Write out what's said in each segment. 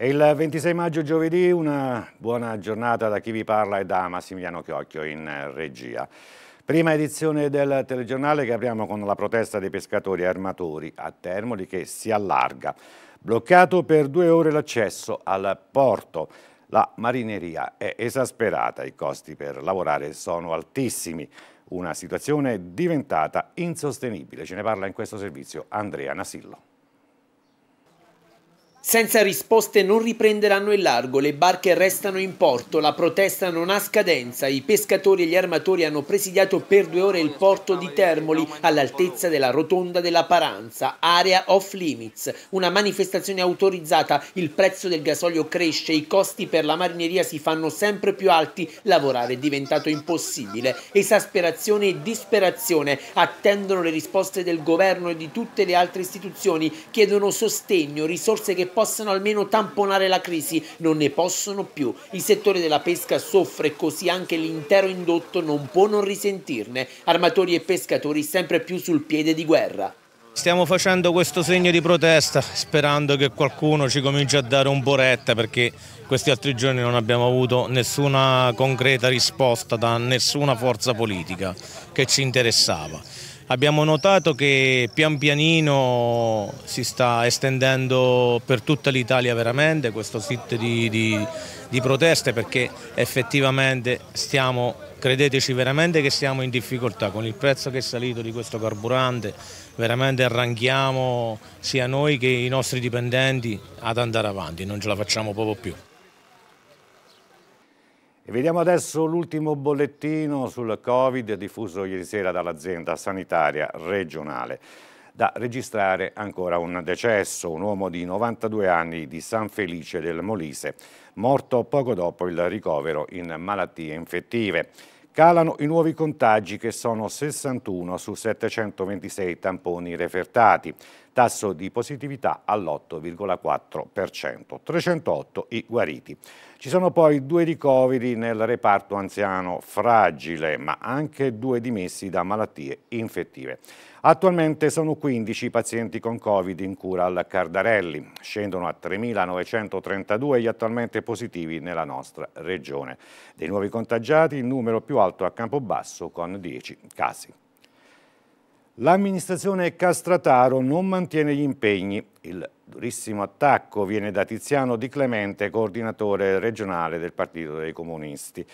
È il 26 maggio giovedì, una buona giornata da chi vi parla e da Massimiliano Chiocchio in regia. Prima edizione del telegiornale che apriamo con la protesta dei pescatori armatori a Termoli che si allarga. Bloccato per due ore l'accesso al porto. La marineria è esasperata, i costi per lavorare sono altissimi. Una situazione diventata insostenibile. Ce ne parla in questo servizio Andrea Nasillo. Senza risposte non riprenderanno il largo, le barche restano in porto, la protesta non ha scadenza, i pescatori e gli armatori hanno presidiato per due ore il porto di Termoli all'altezza della rotonda della Paranza, area off limits, una manifestazione autorizzata, il prezzo del gasolio cresce, i costi per la marineria si fanno sempre più alti, lavorare è diventato impossibile, esasperazione e disperazione, attendono le risposte del governo e di tutte le altre istituzioni, chiedono sostegno, risorse che possano almeno tamponare la crisi, non ne possono più. Il settore della pesca soffre così anche l'intero indotto non può non risentirne. Armatori e pescatori sempre più sul piede di guerra. Stiamo facendo questo segno di protesta sperando che qualcuno ci cominci a dare un po' perché questi altri giorni non abbiamo avuto nessuna concreta risposta da nessuna forza politica che ci interessava. Abbiamo notato che pian pianino si sta estendendo per tutta l'Italia veramente questo sit di, di, di proteste perché effettivamente stiamo credeteci veramente che siamo in difficoltà con il prezzo che è salito di questo carburante, veramente arranchiamo sia noi che i nostri dipendenti ad andare avanti, non ce la facciamo proprio più. E vediamo adesso l'ultimo bollettino sul Covid diffuso ieri sera dall'azienda sanitaria regionale. Da registrare ancora un decesso, un uomo di 92 anni di San Felice del Molise, morto poco dopo il ricovero in malattie infettive. Calano i nuovi contagi che sono 61 su 726 tamponi refertati tasso di positività all'8,4%, 308 i guariti. Ci sono poi due ricoveri nel reparto anziano fragile, ma anche due dimessi da malattie infettive. Attualmente sono 15 i pazienti con Covid in cura al Cardarelli, scendono a 3.932 gli attualmente positivi nella nostra regione. Dei nuovi contagiati il numero più alto a Campobasso con 10 casi. L'amministrazione Castrataro non mantiene gli impegni. Il durissimo attacco viene da Tiziano Di Clemente, coordinatore regionale del Partito dei Comunisti,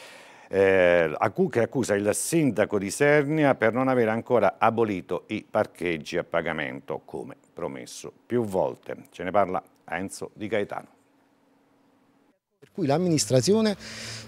eh, che accusa il sindaco di Sernia per non aver ancora abolito i parcheggi a pagamento, come promesso più volte. Ce ne parla Enzo Di Gaetano cui l'amministrazione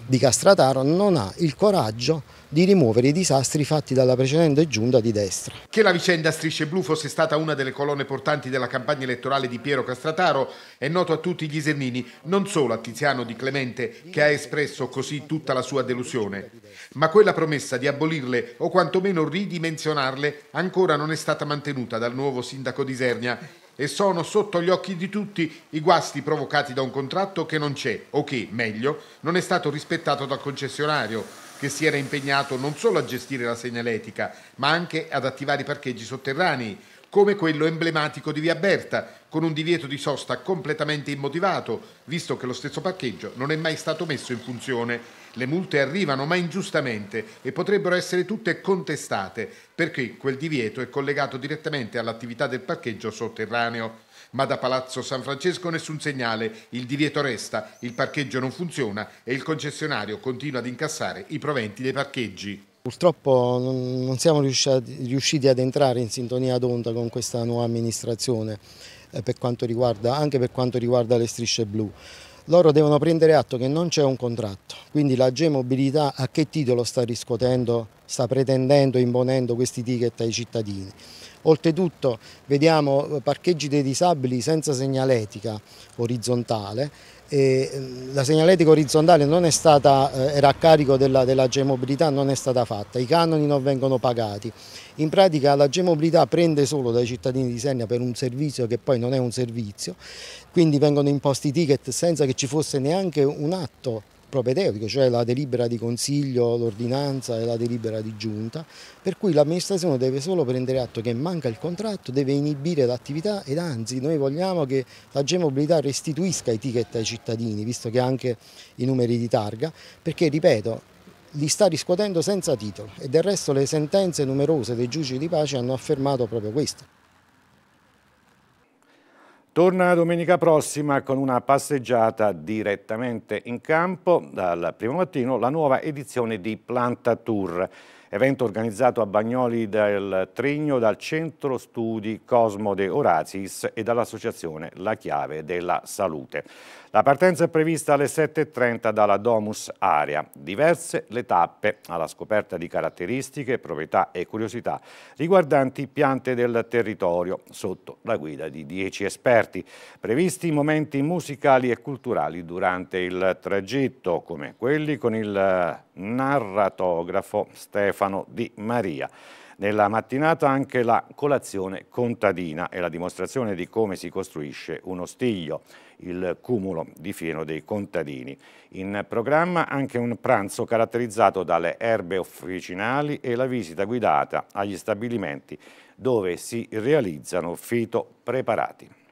di Castrataro non ha il coraggio di rimuovere i disastri fatti dalla precedente giunta di destra. Che la vicenda Strisce Blu fosse stata una delle colonne portanti della campagna elettorale di Piero Castrataro è noto a tutti gli isernini, non solo a Tiziano Di Clemente che ha espresso così tutta la sua delusione, ma quella promessa di abolirle o quantomeno ridimensionarle ancora non è stata mantenuta dal nuovo sindaco di Isernia e sono sotto gli occhi di tutti i guasti provocati da un contratto che non c'è o che, meglio, non è stato rispettato dal concessionario che si era impegnato non solo a gestire la segnaletica, ma anche ad attivare i parcheggi sotterranei, come quello emblematico di Via Berta, con un divieto di sosta completamente immotivato, visto che lo stesso parcheggio non è mai stato messo in funzione le multe arrivano, ma ingiustamente, e potrebbero essere tutte contestate, perché quel divieto è collegato direttamente all'attività del parcheggio sotterraneo. Ma da Palazzo San Francesco nessun segnale, il divieto resta, il parcheggio non funziona e il concessionario continua ad incassare i proventi dei parcheggi. Purtroppo non siamo riusciti ad entrare in sintonia d'onda con questa nuova amministrazione eh, per riguarda, anche per quanto riguarda le strisce blu loro devono prendere atto che non c'è un contratto, quindi la G-Mobilità a che titolo sta riscuotendo, sta pretendendo, imponendo questi ticket ai cittadini. Oltretutto vediamo eh, parcheggi dei disabili senza segnaletica orizzontale, Ehm, la segnaletica orizzontale stata, eh, era a carico della, della G-Mobilità, non è stata fatta, i canoni non vengono pagati. In pratica la G-Mobilità prende solo dai cittadini di Senna per un servizio che poi non è un servizio, quindi vengono imposti i ticket senza che ci fosse neanche un atto propedeutico, cioè la delibera di consiglio, l'ordinanza e la delibera di giunta, per cui l'amministrazione deve solo prendere atto che manca il contratto, deve inibire l'attività ed anzi noi vogliamo che la G-Mobilità restituisca i ticket ai cittadini, visto che anche i numeri di targa, perché ripeto, li sta riscuotendo senza titolo e del resto le sentenze numerose dei giudici di pace hanno affermato proprio questo. Torna domenica prossima con una passeggiata direttamente in campo dal primo mattino la nuova edizione di Planta Tour, evento organizzato a Bagnoli del Trigno dal Centro Studi Cosmo de Orazis e dall'associazione La Chiave della Salute. La partenza è prevista alle 7.30 dalla Domus Aria. Diverse le tappe alla scoperta di caratteristiche, proprietà e curiosità riguardanti piante del territorio, sotto la guida di 10 esperti. Previsti momenti musicali e culturali durante il tragitto, come quelli con il eh, narratografo Stefano Di Maria. Nella mattinata anche la colazione contadina e la dimostrazione di come si costruisce uno stiglio, il cumulo di fieno dei contadini. In programma anche un pranzo caratterizzato dalle erbe officinali e la visita guidata agli stabilimenti dove si realizzano fitopreparati.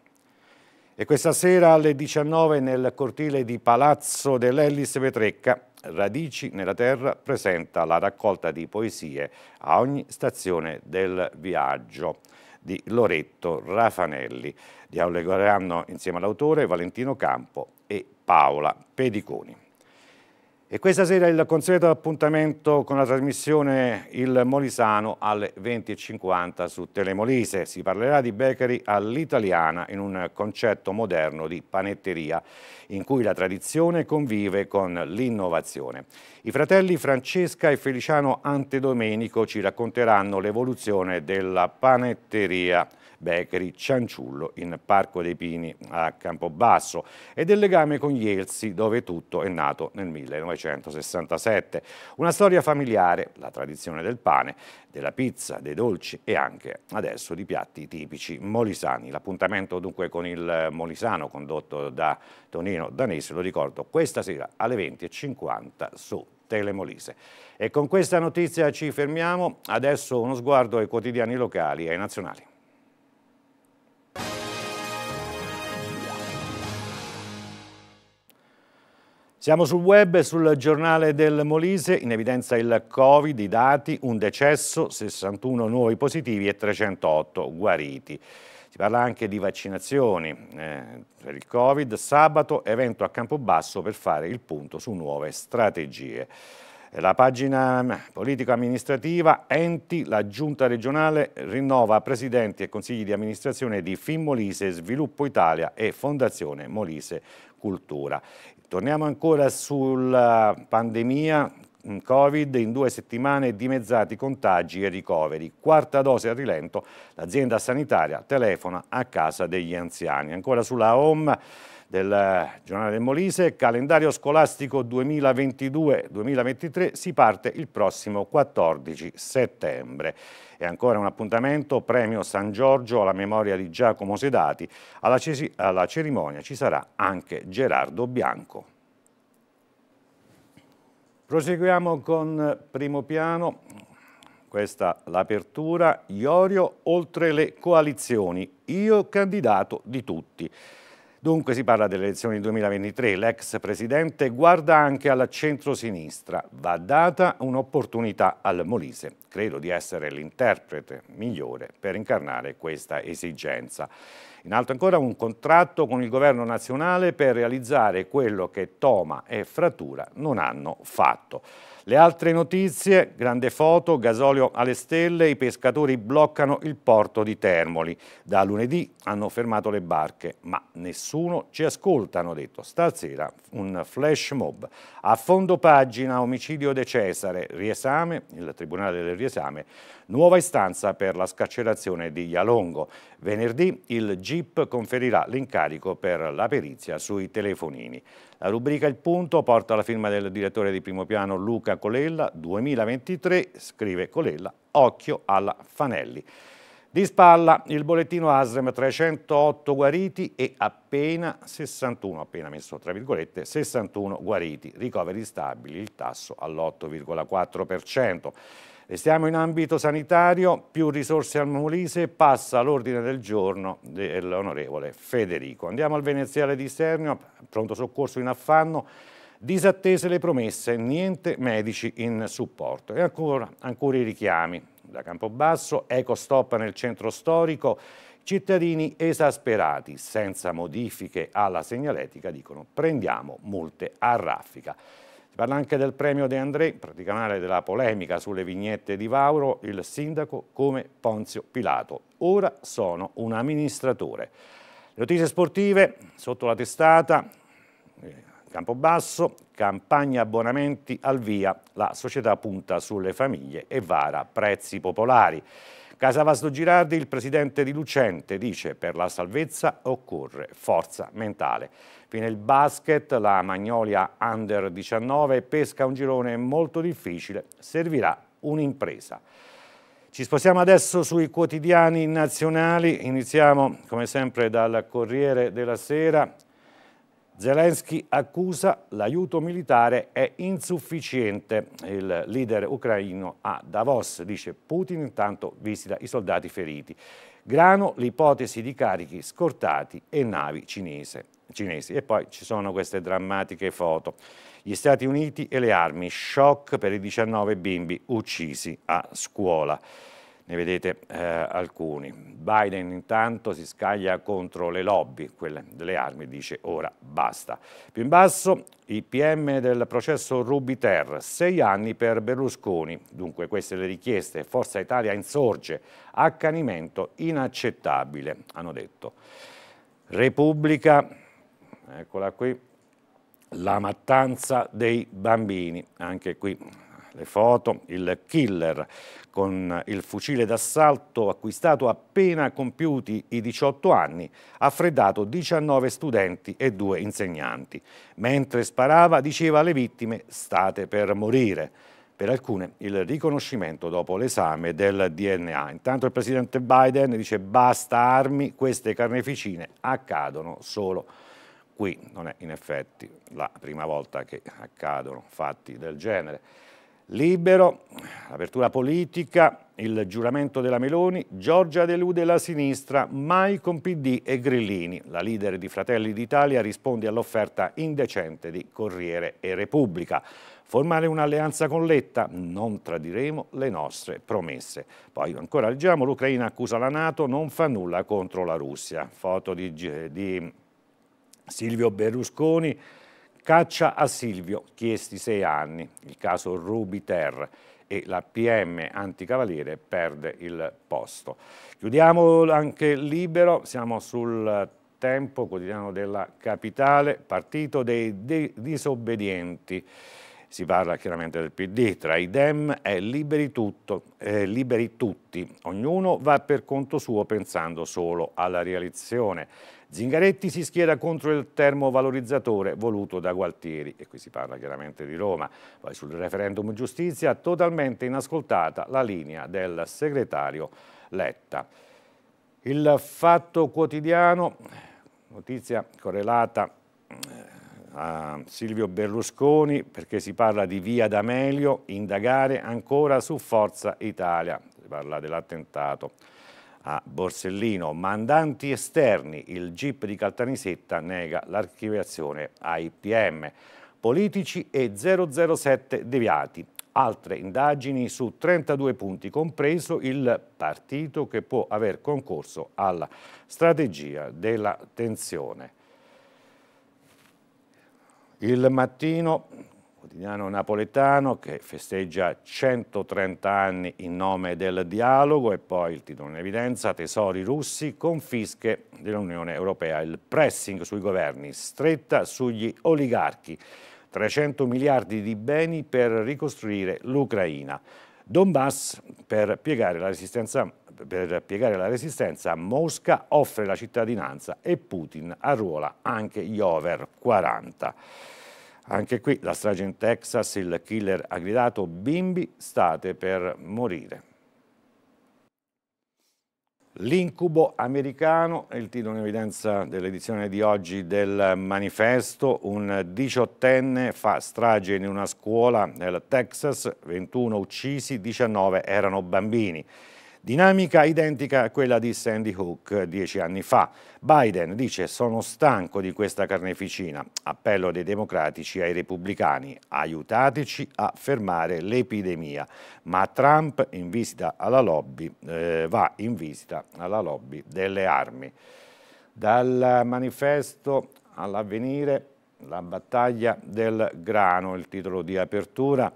E questa sera alle 19 nel cortile di Palazzo dell'Ellis Petrecca, Radici nella Terra presenta la raccolta di poesie a ogni stazione del viaggio di Loretto Raffanelli. Dialogeranno insieme all'autore Valentino Campo e Paola Pediconi. E questa sera il consueto appuntamento con la trasmissione Il Molisano alle 20.50 su Telemolise. Si parlerà di bakery all'italiana in un concetto moderno di panetteria in cui la tradizione convive con l'innovazione. I fratelli Francesca e Feliciano Antedomenico ci racconteranno l'evoluzione della panetteria Becheri Cianciullo in Parco dei Pini a Campobasso e del legame con gli Elsi dove tutto è nato nel 1967. Una storia familiare, la tradizione del pane, della pizza, dei dolci e anche adesso di piatti tipici molisani. L'appuntamento dunque con il molisano condotto da Tonino Danese, lo ricordo, questa sera alle 20.50 su Telemolise. E con questa notizia ci fermiamo, adesso uno sguardo ai quotidiani locali e ai nazionali. Siamo sul web sul giornale del Molise, in evidenza il Covid, i dati, un decesso, 61 nuovi positivi e 308 guariti. Si parla anche di vaccinazioni eh, per il Covid, sabato evento a Campobasso per fare il punto su nuove strategie. La pagina mm, politico-amministrativa, enti, la giunta regionale rinnova presidenti e consigli di amministrazione di Fin Molise, Sviluppo Italia e Fondazione Molise Cultura. Torniamo ancora sulla pandemia in mm, Covid, in due settimane dimezzati contagi e ricoveri. Quarta dose a rilento, l'azienda sanitaria telefona a casa degli anziani. Ancora sulla home del giornale del Molise, calendario scolastico 2022-2023 si parte il prossimo 14 settembre. E ancora un appuntamento, premio San Giorgio alla memoria di Giacomo Sedati. alla, alla cerimonia ci sarà anche Gerardo Bianco. Proseguiamo con primo piano, questa l'apertura, Iorio oltre le coalizioni, io candidato di tutti. Dunque si parla delle elezioni 2023, l'ex presidente guarda anche alla centrosinistra, va data un'opportunità al Molise. Credo di essere l'interprete migliore per incarnare questa esigenza. In alto ancora un contratto con il governo nazionale per realizzare quello che Toma e Frattura non hanno fatto. Le altre notizie, grande foto, gasolio alle stelle, i pescatori bloccano il porto di Termoli. Da lunedì hanno fermato le barche, ma nessuno ci ascolta, hanno detto. Stasera un flash mob. A fondo pagina, omicidio De Cesare, riesame, il Tribunale del Riesame, nuova istanza per la scarcerazione di Ialongo. Venerdì il GIP conferirà l'incarico per la perizia sui telefonini. La rubrica Il Punto porta la firma del direttore di primo piano Luca Repubblica Colella 2023, scrive Colella, occhio alla Fanelli. Di spalla il bollettino ASREM 308 guariti e appena 61, appena messo tra virgolette, 61 guariti, ricoveri stabili, il tasso all'8,4%. Restiamo in ambito sanitario, più risorse al Molise, passa l'ordine del giorno dell'onorevole Federico. Andiamo al veneziale di Sernio, pronto soccorso in affanno, disattese le promesse, niente medici in supporto. E ancora, ancora i richiami. Da Campobasso, eco stop nel centro storico, cittadini esasperati, senza modifiche alla segnaletica, dicono prendiamo multe a raffica. Si parla anche del premio De André, praticamente della polemica sulle vignette di Vauro, il sindaco come Ponzio Pilato. Ora sono un amministratore. notizie sportive sotto la testata, eh, Campobasso, campagna abbonamenti al via, la società punta sulle famiglie e vara prezzi popolari. Casa Vasto Girardi, il presidente di Lucente, dice per la salvezza occorre forza mentale. Fino il basket, la Magnolia Under 19 pesca un girone molto difficile, servirà un'impresa. Ci spostiamo adesso sui quotidiani nazionali, iniziamo come sempre dal Corriere della Sera, Zelensky accusa l'aiuto militare è insufficiente. Il leader ucraino a Davos dice Putin intanto visita i soldati feriti. Grano l'ipotesi di carichi scortati e navi cinese, cinesi. E poi ci sono queste drammatiche foto. Gli Stati Uniti e le armi, shock per i 19 bimbi uccisi a scuola ne vedete eh, alcuni. Biden intanto si scaglia contro le lobby, quelle delle armi, dice ora basta. Più in basso i PM del processo Rubiter, sei anni per Berlusconi, dunque queste le richieste, Forza Italia insorge, accanimento inaccettabile, hanno detto. Repubblica, eccola qui, la mattanza dei bambini, anche qui le foto, il killer con il fucile d'assalto acquistato appena compiuti i 18 anni ha freddato 19 studenti e due insegnanti. Mentre sparava diceva alle vittime state per morire per alcune il riconoscimento dopo l'esame del DNA. Intanto il presidente Biden dice basta armi, queste carneficine accadono solo qui. Non è in effetti la prima volta che accadono fatti del genere. Libero, apertura politica, il giuramento della Meloni, Giorgia delude la sinistra, mai con PD e Grillini. La leader di Fratelli d'Italia risponde all'offerta indecente di Corriere e Repubblica. Formare un'alleanza con Letta, non tradiremo le nostre promesse. Poi ancora leggiamo, l'Ucraina accusa la Nato, non fa nulla contro la Russia. Foto di, di Silvio Berlusconi Caccia a Silvio, chiesti sei anni, il caso Ter e la PM anticavaliere perde il posto. Chiudiamo anche libero, siamo sul tempo quotidiano della capitale, partito dei disobbedienti. Si parla chiaramente del PD, tra i Dem è liberi, tutto, eh, liberi tutti, ognuno va per conto suo pensando solo alla realizzazione. Zingaretti si schiera contro il termovalorizzatore voluto da Gualtieri, e qui si parla chiaramente di Roma. Poi sul referendum giustizia, totalmente inascoltata la linea del segretario Letta. Il fatto quotidiano, notizia correlata eh, a Silvio Berlusconi perché si parla di via D'Amelio, indagare ancora su Forza Italia, si parla dell'attentato a Borsellino. Mandanti esterni, il GIP di Caltanissetta nega l'archiviazione ai PM. Politici e 007 deviati. Altre indagini su 32 punti, compreso il partito che può aver concorso alla strategia della tensione. Il mattino quotidiano napoletano che festeggia 130 anni in nome del dialogo e poi il titolo in evidenza tesori russi, confische dell'Unione Europea, il pressing sui governi, stretta sugli oligarchi, 300 miliardi di beni per ricostruire l'Ucraina. Donbass per piegare la resistenza per piegare la resistenza, Mosca offre la cittadinanza e Putin arruola anche gli over 40. Anche qui la strage in Texas, il killer ha gridato bimbi state per morire. L'incubo americano è il titolo in evidenza dell'edizione di oggi del manifesto. Un diciottenne fa strage in una scuola nel Texas, 21 uccisi, 19 erano bambini. Dinamica identica a quella di Sandy Hook dieci anni fa. Biden dice sono stanco di questa carneficina, appello dei democratici ai repubblicani, aiutateci a fermare l'epidemia. Ma Trump in visita alla lobby, eh, va in visita alla lobby delle armi. Dal manifesto all'avvenire la battaglia del grano, il titolo di apertura.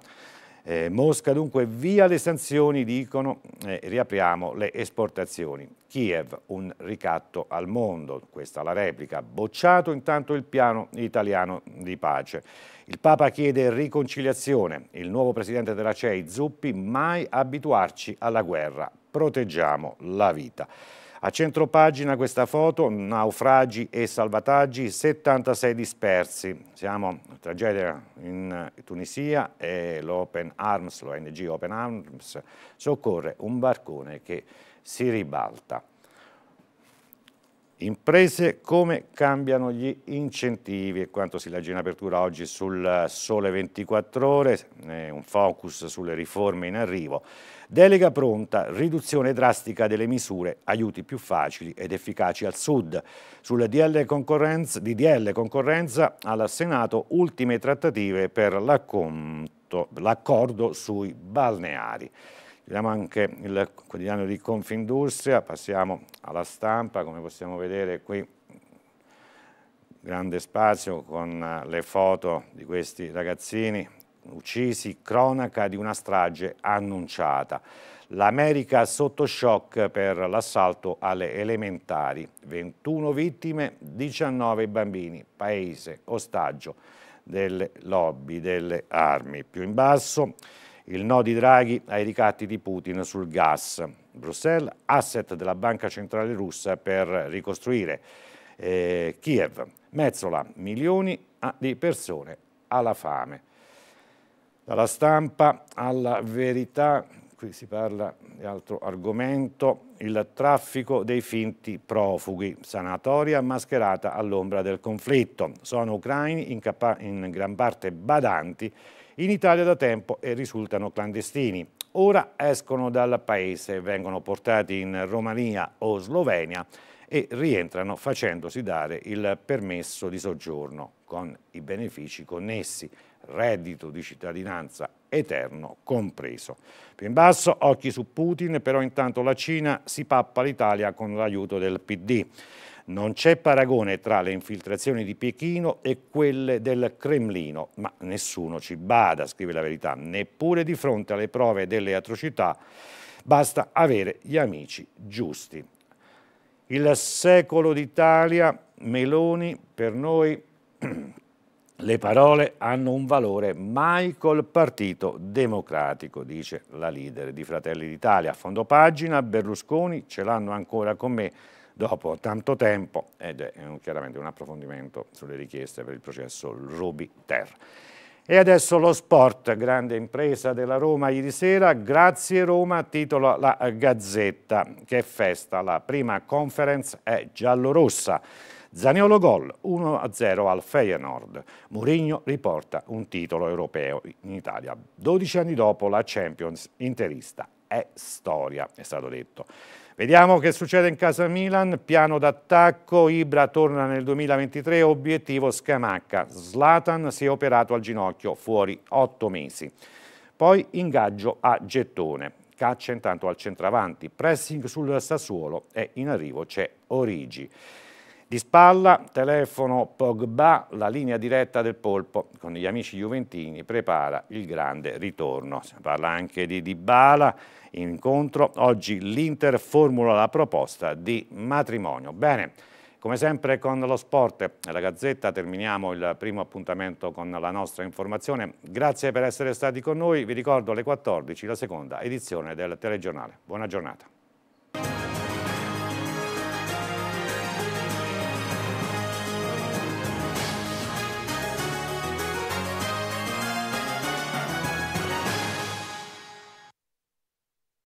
Eh, Mosca dunque via le sanzioni, dicono, eh, riapriamo le esportazioni. Kiev un ricatto al mondo, questa la replica, bocciato intanto il piano italiano di pace. Il Papa chiede riconciliazione, il nuovo presidente della CEI Zuppi mai abituarci alla guerra, proteggiamo la vita. A centropagina questa foto, naufragi e salvataggi, 76 dispersi. Siamo a tragedia in Tunisia e l'Open Arms, l'ONG Open Arms, soccorre un barcone che si ribalta imprese, come cambiano gli incentivi e quanto si legge in apertura oggi sul Sole 24 Ore, un focus sulle riforme in arrivo. Delega pronta, riduzione drastica delle misure, aiuti più facili ed efficaci al Sud. Sul DL concorrenza, DDL concorrenza al Senato ultime trattative per l'accordo sui balneari. Vediamo anche il quotidiano di Confindustria, passiamo alla stampa, come possiamo vedere qui grande spazio con eh, le foto di questi ragazzini uccisi, cronaca di una strage annunciata. L'America sotto shock per l'assalto alle elementari. 21 vittime, 19 bambini, paese ostaggio delle lobby, delle armi. Più in basso il no di Draghi ai ricatti di Putin sul gas. Bruxelles, asset della Banca Centrale Russa per ricostruire eh, Kiev. Mezzola, milioni ah, di persone alla fame. Dalla stampa alla verità, qui si parla di altro argomento, il traffico dei finti profughi, sanatoria mascherata all'ombra del conflitto. Sono ucraini in, in gran parte badanti in Italia da tempo e risultano clandestini. Ora escono dal paese, vengono portati in Romania o Slovenia e rientrano facendosi dare il permesso di soggiorno con i benefici connessi, reddito di cittadinanza eterno compreso. Più in basso, occhi su Putin, però intanto la Cina si pappa l'Italia con l'aiuto del PD. Non c'è paragone tra le infiltrazioni di Pechino e quelle del Cremlino, ma nessuno ci bada, scrive la verità, neppure di fronte alle prove delle atrocità basta avere gli amici giusti. Il secolo d'Italia, Meloni, per noi le parole hanno un valore mai col Partito Democratico, dice la leader di Fratelli d'Italia. A fondo pagina, Berlusconi, ce l'hanno ancora con me, dopo tanto tempo ed è chiaramente un approfondimento sulle richieste per il processo Ruby Ter. E adesso lo sport, grande impresa della Roma ieri sera, grazie Roma, titola la Gazzetta, che festa, la prima conference è giallorossa. Zaniolo gol 1-0 al Feyenoord. Mourinho riporta un titolo europeo in Italia. 12 anni dopo la Champions interista è storia, è stato detto. Vediamo che succede in casa Milan, piano d'attacco, Ibra torna nel 2023, obiettivo Scamacca, Zlatan si è operato al ginocchio, fuori 8 mesi. Poi ingaggio a gettone, caccia intanto al centravanti, pressing sul Sassuolo e in arrivo c'è Origi. Di spalla, telefono Pogba, la linea diretta del Polpo con gli amici juventini prepara il grande ritorno. Si parla anche di Dybala, incontro. Oggi l'Inter formula la proposta di matrimonio. Bene, come sempre con lo sport e la Gazzetta terminiamo il primo appuntamento con la nostra informazione. Grazie per essere stati con noi. Vi ricordo alle 14 la seconda edizione del telegiornale. Buona giornata.